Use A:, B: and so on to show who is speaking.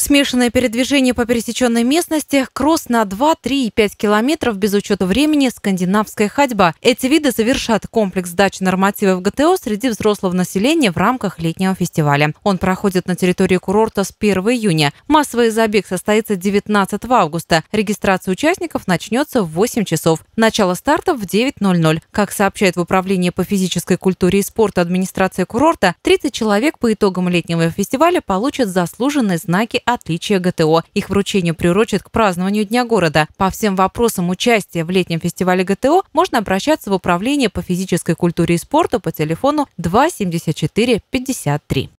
A: Смешанное передвижение по пересеченной местности, кросс на 2, 3 и 5 километров без учета времени, скандинавская ходьба. Эти виды завершат комплекс дач нормативов ГТО среди взрослого населения в рамках летнего фестиваля. Он проходит на территории курорта с 1 июня. Массовый забег состоится 19 августа. Регистрация участников начнется в 8 часов. Начало старта в 9.00. Как сообщает в Управлении по физической культуре и спорту администрации курорта, 30 человек по итогам летнего фестиваля получат заслуженные знаки отличия ГТО. Их вручение приурочат к празднованию Дня города. По всем вопросам участия в летнем фестивале ГТО можно обращаться в Управление по физической культуре и спорту по телефону 274 53.